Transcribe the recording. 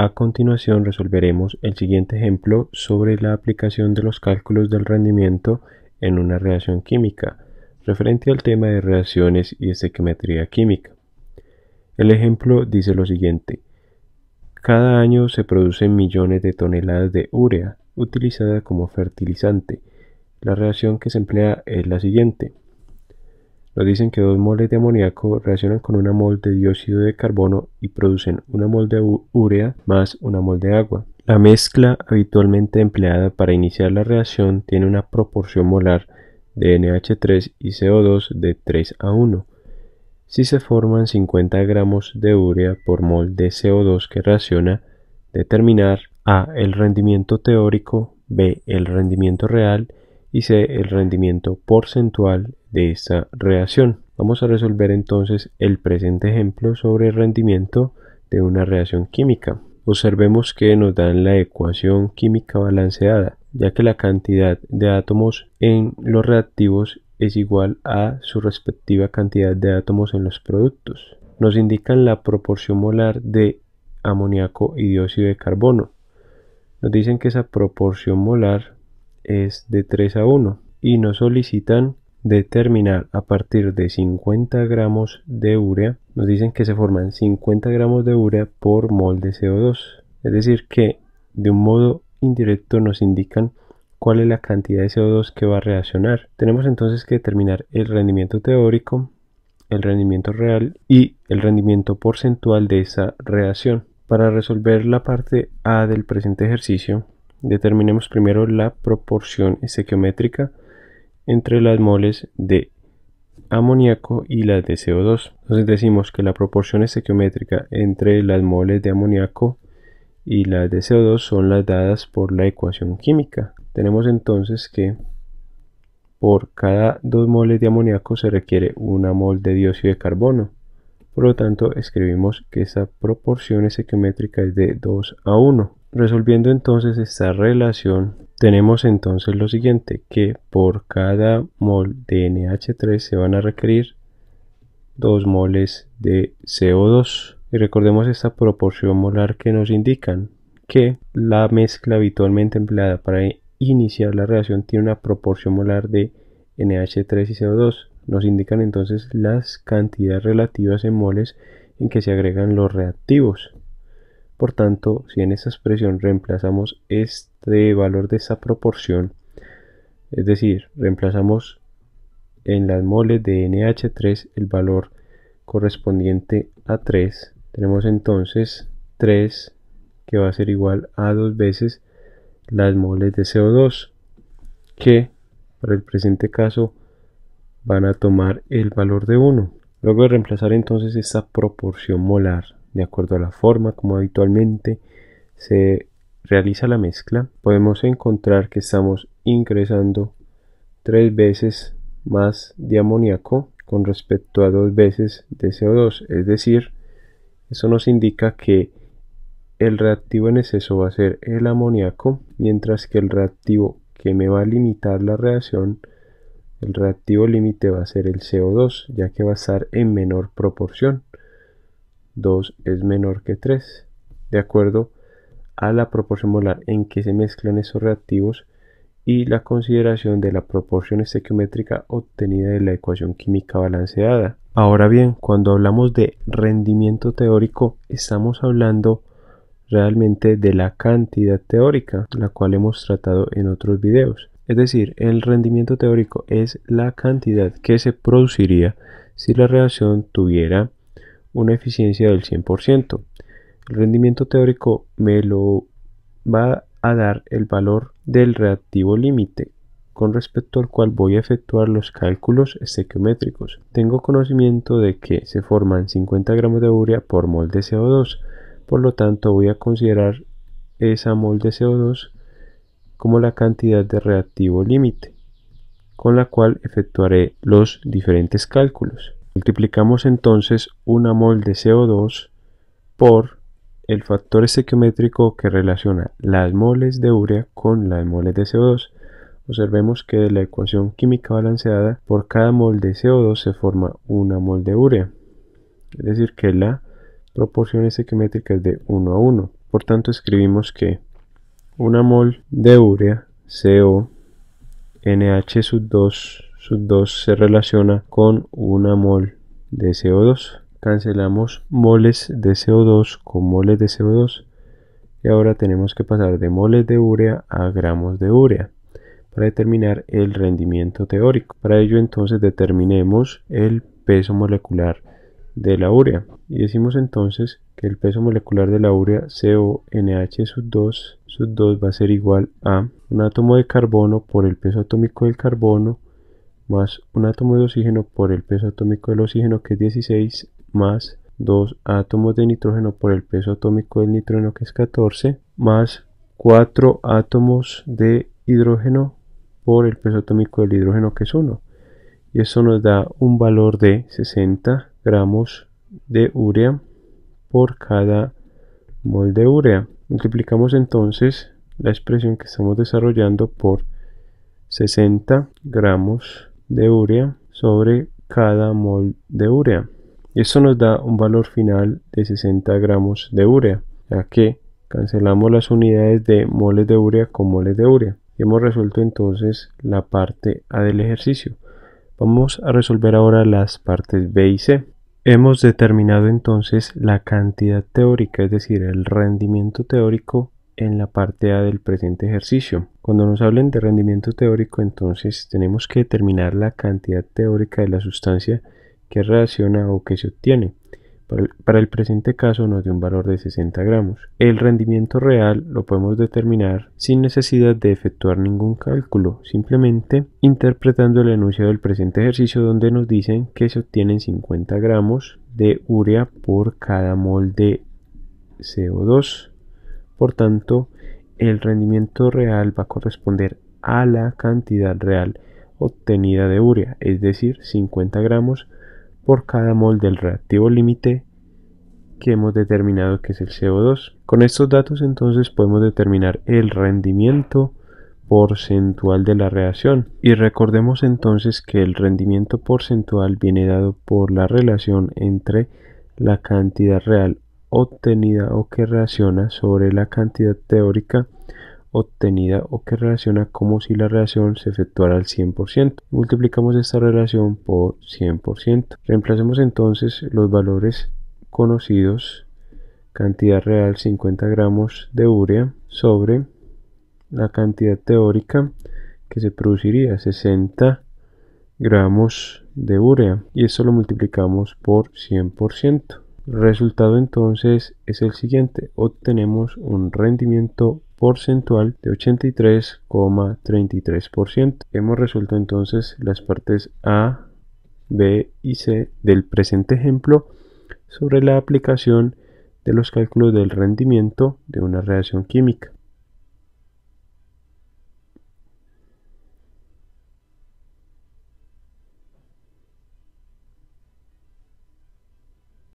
A continuación resolveremos el siguiente ejemplo sobre la aplicación de los cálculos del rendimiento en una reacción química, referente al tema de reacciones y estequimetría química. El ejemplo dice lo siguiente. Cada año se producen millones de toneladas de urea utilizada como fertilizante. La reacción que se emplea es la siguiente. Nos dicen que dos moles de amoníaco reaccionan con una mol de dióxido de carbono y producen una mol de urea más una mol de agua. La mezcla habitualmente empleada para iniciar la reacción tiene una proporción molar de NH3 y CO2 de 3 a 1. Si se forman 50 gramos de urea por mol de CO2 que reacciona, determinar A el rendimiento teórico, B el rendimiento real y C el rendimiento porcentual de esta reacción. Vamos a resolver entonces el presente ejemplo sobre el rendimiento de una reacción química. Observemos que nos dan la ecuación química balanceada, ya que la cantidad de átomos en los reactivos es igual a su respectiva cantidad de átomos en los productos. Nos indican la proporción molar de amoníaco y dióxido de carbono. Nos dicen que esa proporción molar es de 3 a 1 y nos solicitan determinar a partir de 50 gramos de urea, nos dicen que se forman 50 gramos de urea por mol de CO2. Es decir, que de un modo indirecto nos indican cuál es la cantidad de CO2 que va a reaccionar. Tenemos entonces que determinar el rendimiento teórico, el rendimiento real y el rendimiento porcentual de esa reacción. Para resolver la parte A del presente ejercicio, determinemos primero la proporción estequiométrica entre las moles de amoníaco y las de CO2. Entonces decimos que la proporción estequiométrica entre las moles de amoníaco y las de CO2 son las dadas por la ecuación química. Tenemos entonces que por cada dos moles de amoníaco se requiere una mol de dióxido de carbono. Por lo tanto, escribimos que esa proporción estequiométrica es de 2 a 1. Resolviendo entonces esta relación, tenemos entonces lo siguiente, que por cada mol de NH3 se van a requerir 2 moles de CO2. Y recordemos esta proporción molar que nos indican que la mezcla habitualmente empleada para iniciar la reacción tiene una proporción molar de NH3 y CO2. Nos indican entonces las cantidades relativas en moles en que se agregan los reactivos. Por tanto, si en esta expresión reemplazamos este valor de esta proporción, es decir, reemplazamos en las moles de NH3 el valor correspondiente a 3, tenemos entonces 3 que va a ser igual a dos veces las moles de CO2 que para el presente caso van a tomar el valor de 1. Luego de reemplazar entonces esta proporción molar de acuerdo a la forma como habitualmente se realiza la mezcla, podemos encontrar que estamos ingresando tres veces más de amoníaco con respecto a dos veces de CO2, es decir, eso nos indica que el reactivo en exceso va a ser el amoníaco, mientras que el reactivo que me va a limitar la reacción, el reactivo límite va a ser el CO2, ya que va a estar en menor proporción. 2 es menor que 3, de acuerdo a la proporción molar en que se mezclan esos reactivos y la consideración de la proporción estequiométrica obtenida de la ecuación química balanceada. Ahora bien, cuando hablamos de rendimiento teórico, estamos hablando realmente de la cantidad teórica, la cual hemos tratado en otros videos. Es decir, el rendimiento teórico es la cantidad que se produciría si la reacción tuviera una eficiencia del 100%. El rendimiento teórico me lo va a dar el valor del reactivo límite con respecto al cual voy a efectuar los cálculos estequiométricos. Tengo conocimiento de que se forman 50 gramos de urea por mol de CO2, por lo tanto voy a considerar esa mol de CO2 como la cantidad de reactivo límite, con la cual efectuaré los diferentes cálculos. Multiplicamos entonces una mol de CO2 por el factor estequiométrico que relaciona las moles de urea con las moles de CO2. Observemos que de la ecuación química balanceada, por cada mol de CO2 se forma una mol de urea. Es decir, que la proporción estequiométrica es de 1 a 1. Por tanto, escribimos que una mol de urea, CO, NH 2, 2 se relaciona con una mol de CO2. Cancelamos moles de CO2 con moles de CO2 y ahora tenemos que pasar de moles de urea a gramos de urea para determinar el rendimiento teórico. Para ello entonces determinemos el peso molecular de la urea y decimos entonces que el peso molecular de la urea CONH sub 2 sub 2 va a ser igual a un átomo de carbono por el peso atómico del carbono más un átomo de oxígeno por el peso atómico del oxígeno que es 16 más dos átomos de nitrógeno por el peso atómico del nitrógeno que es 14 más cuatro átomos de hidrógeno por el peso atómico del hidrógeno que es 1 y eso nos da un valor de 60 gramos de urea por cada mol de urea multiplicamos entonces la expresión que estamos desarrollando por 60 gramos de urea sobre cada mol de urea. eso nos da un valor final de 60 gramos de urea, ya que cancelamos las unidades de moles de urea con moles de urea. Hemos resuelto entonces la parte A del ejercicio. Vamos a resolver ahora las partes B y C. Hemos determinado entonces la cantidad teórica, es decir, el rendimiento teórico en la parte A del presente ejercicio. Cuando nos hablen de rendimiento teórico, entonces tenemos que determinar la cantidad teórica de la sustancia que reacciona o que se obtiene. Para el, presente caso nos dio un valor de 60 gramos. El rendimiento real lo podemos determinar sin necesidad de efectuar ningún cálculo, simplemente interpretando el anuncio del presente ejercicio donde nos dicen que se obtienen 50 gramos de urea por cada mol de CO2. Por tanto, el rendimiento real va a corresponder a la cantidad real obtenida de urea, es decir, 50 gramos por cada mol del reactivo límite que hemos determinado que es el CO2. Con estos datos entonces podemos determinar el rendimiento porcentual de la reacción y recordemos entonces que el rendimiento porcentual viene dado por la relación entre la cantidad real obtenida o que reacciona sobre la cantidad teórica obtenida o que reacciona como si la reacción se efectuara al 100%. Multiplicamos esta relación por 100%. Reemplacemos entonces los valores conocidos, cantidad real 50 gramos de urea sobre la cantidad teórica que se produciría 60 gramos de urea y esto lo multiplicamos por 100%. El resultado entonces es el siguiente, obtenemos un rendimiento porcentual de 83,33%. Hemos resuelto entonces las partes A, B y C del presente ejemplo sobre la aplicación de los cálculos del rendimiento de una reacción química.